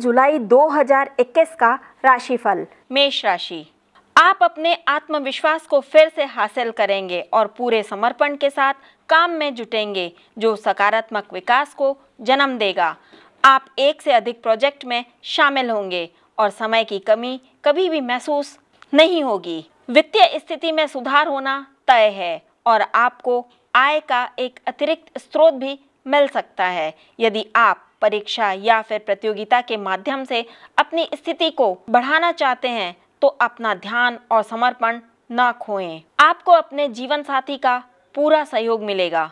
जुलाई 2021 का राशिफल मेष राशि आप अपने आत्मविश्वास को फिर से हासिल करेंगे और पूरे समर्पण के साथ काम में जुटेंगे जो सकारात्मक विकास को जन्म देगा आप एक से अधिक प्रोजेक्ट में शामिल होंगे और समय की कमी कभी भी महसूस नहीं होगी वित्तीय स्थिति में सुधार होना तय है और आपको आय का एक अतिरिक्त स्रोत भी मिल सकता है यदि आप परीक्षा या फिर प्रतियोगिता के माध्यम से अपनी स्थिति को बढ़ाना चाहते हैं तो अपना ध्यान और समर्पण ना खोएं। आपको अपने जीवन साथी का पूरा सहयोग मिलेगा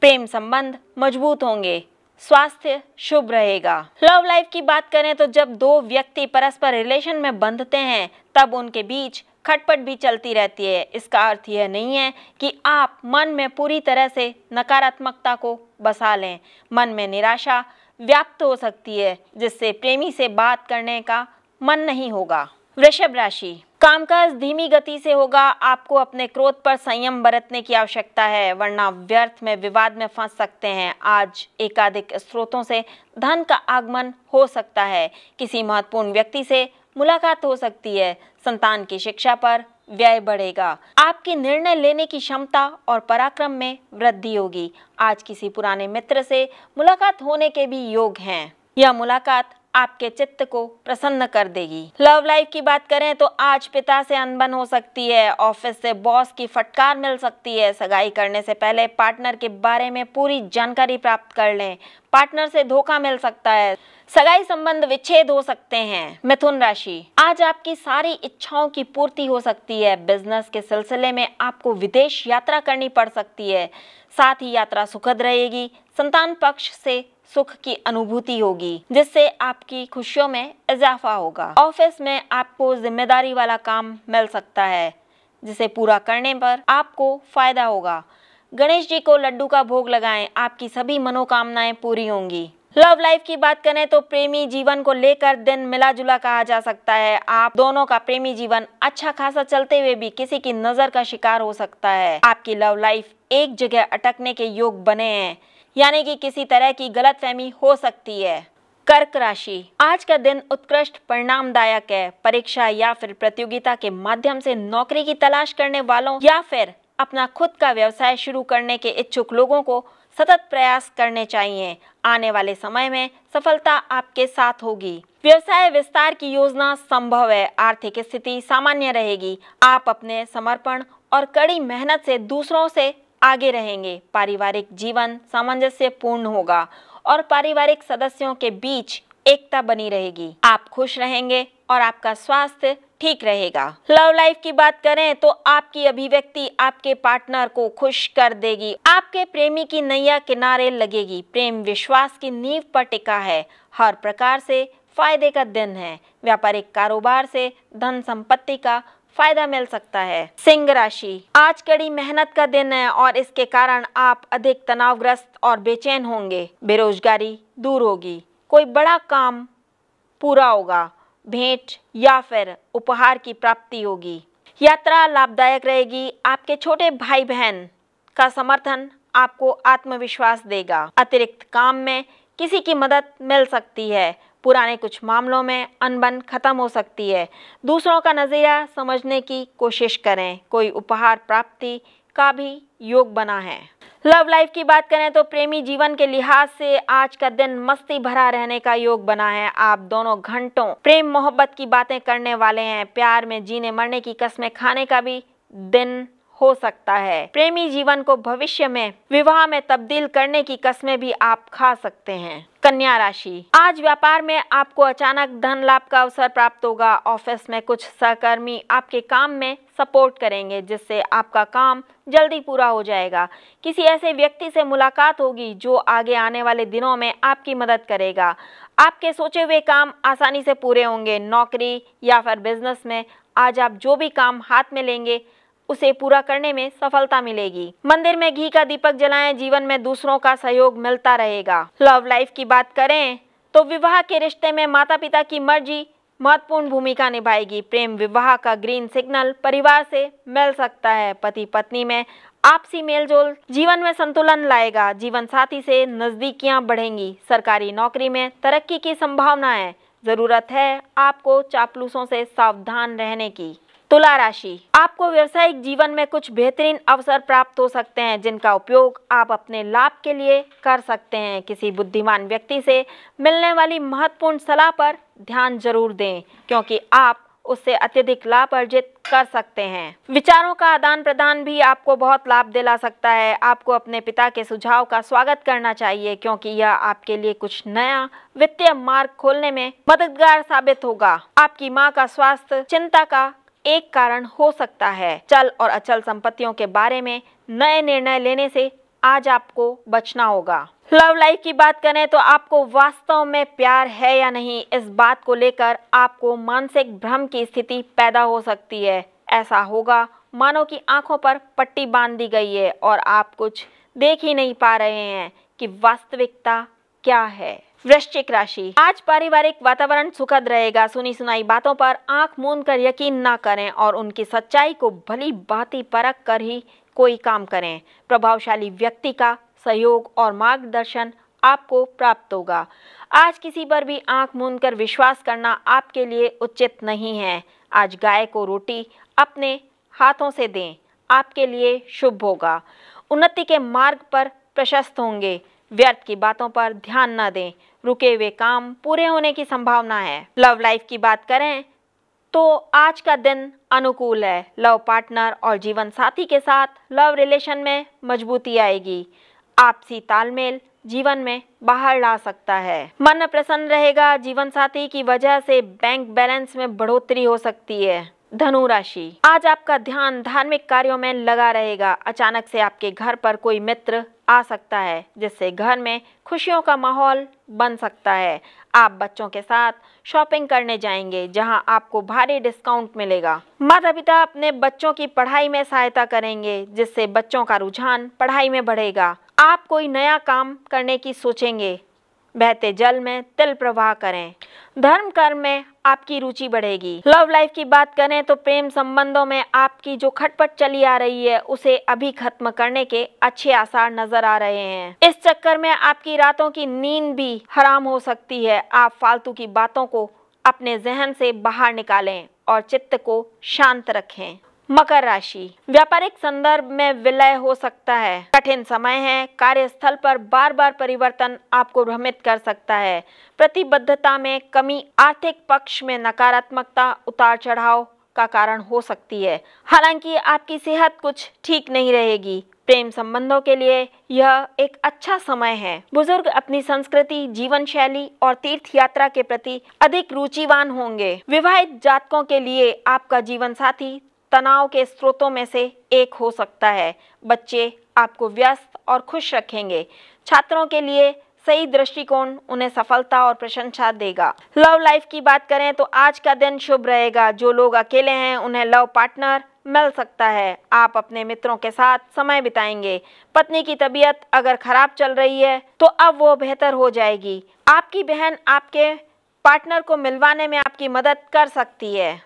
प्रेम संबंध मजबूत होंगे स्वास्थ्य शुभ रहेगा लव लाइफ की बात करें तो जब दो व्यक्ति परस्पर रिलेशन में बंधते हैं तब उनके बीच खटपट भी चलती रहती है इसका अर्थ यह नहीं है कि आप मन में पूरी तरह से नकारात्मकता को बसा लें मन में निराशा व्याप्त हो सकती है जिससे प्रेमी से बात करने का मन नहीं होगा वृषभ राशि कामकाज धीमी गति से होगा आपको अपने क्रोध पर संयम बरतने की आवश्यकता है वरना व्यर्थ में विवाद में फंस सकते हैं आज एकाधिक स्रोतों से धन का आगमन हो सकता है किसी महत्वपूर्ण व्यक्ति से मुलाकात हो सकती है संतान की शिक्षा पर व्यय बढ़ेगा आपकी निर्णय लेने की क्षमता और पराक्रम में वृद्धि होगी आज किसी पुराने मित्र से मुलाकात होने के भी योग हैं यह मुलाकात आपके चित्त को प्रसन्न कर देगी लव लाइफ की बात करें तो आज पिता से अनबन हो सकती है ऑफिस से बॉस की फटकार मिल सकती है सगाई करने से पहले पार्टनर के बारे में पूरी जानकारी प्राप्त कर लें पार्टनर से धोखा मिल सकता है सगाई संबंध विच्छेद हो सकते हैं मिथुन राशि आज आपकी सारी इच्छाओं की पूर्ति हो सकती है बिजनेस के सिलसिले में आपको विदेश यात्रा करनी पड़ सकती है साथ ही यात्रा सुखद रहेगी संतान पक्ष से सुख की अनुभूति होगी जिससे आपकी खुशियों में इजाफा होगा ऑफिस में आपको जिम्मेदारी वाला काम मिल सकता है जिसे पूरा करने पर आपको फायदा होगा गणेश जी को लड्डू का भोग लगाएं आपकी सभी मनोकामनाएं पूरी होंगी लव लाइफ की बात करें तो प्रेमी जीवन को लेकर दिन मिला जुला कहा जा सकता है आप दोनों का प्रेमी जीवन अच्छा खासा चलते हुए भी किसी की नजर का शिकार हो सकता है आपकी लव लाइफ एक जगह अटकने के योग बने हैं यानी कि किसी तरह की गलतफहमी हो सकती है कर्क राशि आज का दिन उत्कृष्ट परिणामदायक है परीक्षा या फिर प्रतियोगिता के माध्यम से नौकरी की तलाश करने वालों या फिर अपना खुद का व्यवसाय शुरू करने के इच्छुक लोगों को सतत प्रयास करने चाहिए आने वाले समय में सफलता आपके साथ होगी व्यवसाय विस्तार की योजना संभव है आर्थिक स्थिति सामान्य रहेगी आप अपने समर्पण और कड़ी मेहनत से दूसरों से आगे रहेंगे पारिवारिक जीवन सामंजस्य पूर्ण होगा और पारिवारिक सदस्यों के बीच एकता बनी रहेगी आप खुश रहेंगे और आपका स्वास्थ्य ठीक रहेगा लव लाइफ की बात करें तो आपकी अभिव्यक्ति आपके पार्टनर को खुश कर देगी आपके प्रेमी की नैया किनारे लगेगी प्रेम विश्वास की नींव पर टिका है हर प्रकार से फायदे का दिन है व्यापारिक कारोबार से धन संपत्ति का फायदा मिल सकता है सिंह राशि आज कड़ी मेहनत का दिन है और इसके कारण आप अधिक तनावग्रस्त और बेचैन होंगे बेरोजगारी दूर होगी कोई बड़ा काम पूरा होगा भेंट या फिर उपहार की प्राप्ति होगी यात्रा लाभदायक रहेगी आपके छोटे भाई बहन का समर्थन आपको आत्मविश्वास देगा अतिरिक्त काम में किसी की मदद मिल सकती है पुराने कुछ मामलों में अनबन खत्म हो सकती है दूसरों का नज़रिया समझने की कोशिश करें कोई उपहार प्राप्ति का भी योग बना है लव लाइफ की बात करें तो प्रेमी जीवन के लिहाज से आज का दिन मस्ती भरा रहने का योग बना है आप दोनों घंटों प्रेम मोहब्बत की बातें करने वाले हैं प्यार में जीने मरने की कस्में खाने का भी दिन हो सकता है प्रेमी जीवन को भविष्य में विवाह में तब्दील करने की कस्में भी आप खा सकते हैं कन्या राशि आज व्यापार में आपको अचानक धन लाभ का अवसर प्राप्त होगा ऑफिस में कुछ सहकर्मी आपके काम में सपोर्ट करेंगे जिससे आपका काम जल्दी पूरा हो जाएगा किसी ऐसे व्यक्ति से मुलाकात होगी जो आगे आने वाले दिनों में आपकी मदद करेगा आपके सोचे हुए काम आसानी से पूरे होंगे नौकरी या फिर बिजनेस में आज आप जो भी काम हाथ में लेंगे उसे पूरा करने में सफलता मिलेगी मंदिर में घी का दीपक जलाएं जीवन में दूसरों का सहयोग मिलता रहेगा लव लाइफ की बात करें तो विवाह के रिश्ते में माता पिता की मर्जी महत्वपूर्ण भूमिका निभाएगी प्रेम विवाह का ग्रीन सिग्नल परिवार से मिल सकता है पति पत्नी में आपसी मेलजोल जीवन में संतुलन लाएगा जीवन साथी से नजदीकियां बढ़ेंगी सरकारी नौकरी में तरक्की की संभावना है जरूरत है आपको चापलूसों से सावधान रहने की तुला राशि आपको व्यवसायिक जीवन में कुछ बेहतरीन अवसर प्राप्त हो सकते हैं जिनका उपयोग आप अपने लाभ के लिए कर सकते हैं किसी बुद्धिमान व्यक्ति से मिलने वाली महत्वपूर्ण सलाह पर ध्यान जरूर दें क्योंकि आप उससे अत्यधिक लाभ अर्जित कर सकते हैं विचारों का आदान प्रदान भी आपको बहुत लाभ दिला सकता है आपको अपने पिता के सुझाव का स्वागत करना चाहिए क्योंकि यह आपके लिए कुछ नया वित्तीय मार्ग खोलने में मददगार साबित होगा आपकी माँ का स्वास्थ्य चिंता का एक कारण हो सकता है चल और अचल संपत्तियों के बारे में नए निर्णय लेने से आज आपको बचना होगा लव लाइफ की बात करें तो आपको वास्तव में प्यार है या नहीं इस बात को लेकर आपको मानसिक भ्रम की स्थिति पैदा हो सकती है ऐसा होगा मानो की आंखों पर पट्टी बांध दी गई है और आप कुछ देख ही नहीं पा रहे हैं कि वास्तविकता क्या है वृश्चिक राशि आज पारिवारिक वातावरण सुखद रहेगा सुनी सुनाई बातों पर आंख मूंद कर यकीन ना करें और उनकी सच्चाई को भली भांति परख कर ही कोई काम करें प्रभावशाली व्यक्ति का सहयोग और मार्गदर्शन आपको प्राप्त होगा आज किसी पर भी आंख मूंद कर विश्वास करना आपके लिए उचित नहीं है आज गाय को रोटी अपने हाथों से दें आपके लिए शुभ होगा उन्नति के मार्ग पर प्रशस्त होंगे व्यर्थ की बातों पर ध्यान न दें रुके हुए काम पूरे होने की संभावना है लव लाइफ की बात करें तो आज का दिन अनुकूल है लव पार्टनर और जीवन साथी के साथ लव रिलेशन में मजबूती आएगी आपसी तालमेल जीवन में बाहर ला सकता है मन प्रसन्न रहेगा जीवन साथी की वजह से बैंक बैलेंस में बढ़ोतरी हो सकती है धनु राशि आज आपका ध्यान धार्मिक कार्यों में लगा रहेगा अचानक से आपके घर पर कोई मित्र आ सकता है जिससे घर में खुशियों का माहौल बन सकता है आप बच्चों के साथ शॉपिंग करने जाएंगे जहां आपको भारी डिस्काउंट मिलेगा माता पिता अपने बच्चों की पढ़ाई में सहायता करेंगे जिससे बच्चों का रुझान पढ़ाई में बढ़ेगा आप कोई नया काम करने की सोचेंगे बहते जल में तिल प्रवाह करें धर्म कर्म में आपकी रुचि बढ़ेगी लव लाइफ की बात करें तो प्रेम संबंधों में आपकी जो खटपट चली आ रही है उसे अभी खत्म करने के अच्छे आसार नजर आ रहे हैं इस चक्कर में आपकी रातों की नींद भी हराम हो सकती है आप फालतू की बातों को अपने जहन से बाहर निकालें और चित्त को शांत रखें मकर राशि व्यापारिक संदर्भ में विलय हो सकता है कठिन समय है कार्यस्थल पर बार बार परिवर्तन आपको भ्रमित कर सकता है प्रतिबद्धता में कमी आर्थिक पक्ष में नकारात्मकता उतार चढ़ाव का कारण हो सकती है हालांकि आपकी सेहत कुछ ठीक नहीं रहेगी प्रेम संबंधों के लिए यह एक अच्छा समय है बुजुर्ग अपनी संस्कृति जीवन शैली और तीर्थ यात्रा के प्रति अधिक रुचिवान होंगे विवाहित जातकों के लिए आपका जीवन साथी तनाव के स्रोतों में से एक हो सकता है बच्चे आपको व्यस्त और खुश रखेंगे छात्रों के लिए सही दृष्टिकोण उन्हें सफलता और प्रशंसा देगा लव लाइफ की बात करें तो आज का दिन शुभ रहेगा जो लोग अकेले हैं उन्हें लव पार्टनर मिल सकता है आप अपने मित्रों के साथ समय बिताएंगे पत्नी की तबीयत अगर खराब चल रही है तो अब वो बेहतर हो जाएगी आपकी बहन आपके पार्टनर को मिलवाने में आपकी मदद कर सकती है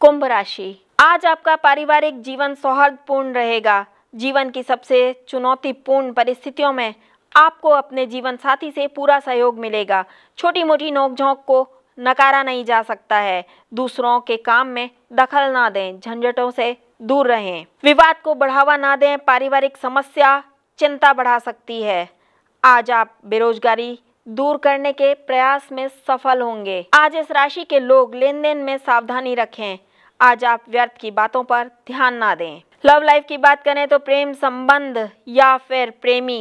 कुंभ राशि आज आपका पारिवारिक जीवन सौहार्दपूर्ण रहेगा जीवन की सबसे चुनौतीपूर्ण परिस्थितियों में आपको अपने जीवन साथी से पूरा सहयोग मिलेगा छोटी मोटी नोकझोंक को नकारा नहीं जा सकता है दूसरों के काम में दखल ना दें झंझटों से दूर रहें विवाद को बढ़ावा ना दें पारिवारिक समस्या चिंता बढ़ा सकती है आज आप बेरोजगारी दूर करने के प्रयास में सफल होंगे आज इस राशि के लोग लेन देन में सावधानी रखें आज आप व्यर्थ की बातों पर ध्यान ना दें लव लाइफ की बात करें तो प्रेम संबंध या फिर प्रेमी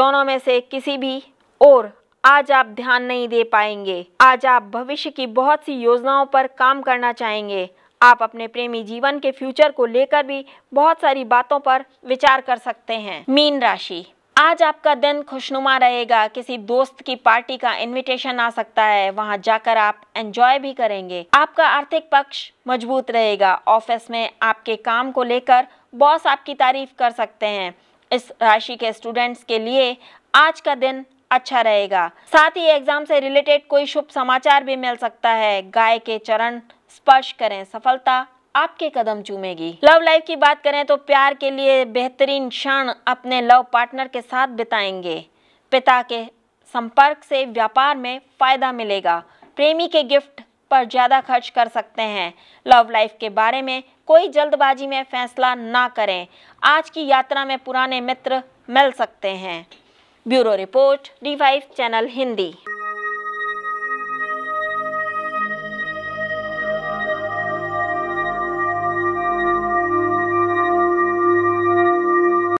दोनों में से किसी भी और आज आप ध्यान नहीं दे पाएंगे आज आप भविष्य की बहुत सी योजनाओं पर काम करना चाहेंगे आप अपने प्रेमी जीवन के फ्यूचर को लेकर भी बहुत सारी बातों पर विचार कर सकते हैं मीन राशि आज आपका दिन खुशनुमा रहेगा किसी दोस्त की पार्टी का इनविटेशन आ सकता है वहां जाकर आप एंजॉय भी करेंगे आपका आर्थिक पक्ष मजबूत रहेगा ऑफिस में आपके काम को लेकर बॉस आपकी तारीफ कर सकते हैं इस राशि के स्टूडेंट्स के लिए आज का दिन अच्छा रहेगा साथ ही एग्जाम से रिलेटेड कोई शुभ समाचार भी मिल सकता है गाय के चरण स्पर्श करें सफलता आपके कदम चूमेगी लव लाइफ की बात करें तो प्यार के लिए बेहतरीन क्षण अपने लव पार्टनर के साथ बिताएंगे पिता के संपर्क से व्यापार में फायदा मिलेगा प्रेमी के गिफ्ट पर ज़्यादा खर्च कर सकते हैं लव लाइफ के बारे में कोई जल्दबाजी में फैसला ना करें आज की यात्रा में पुराने मित्र मिल सकते हैं bureau report D channel Hindi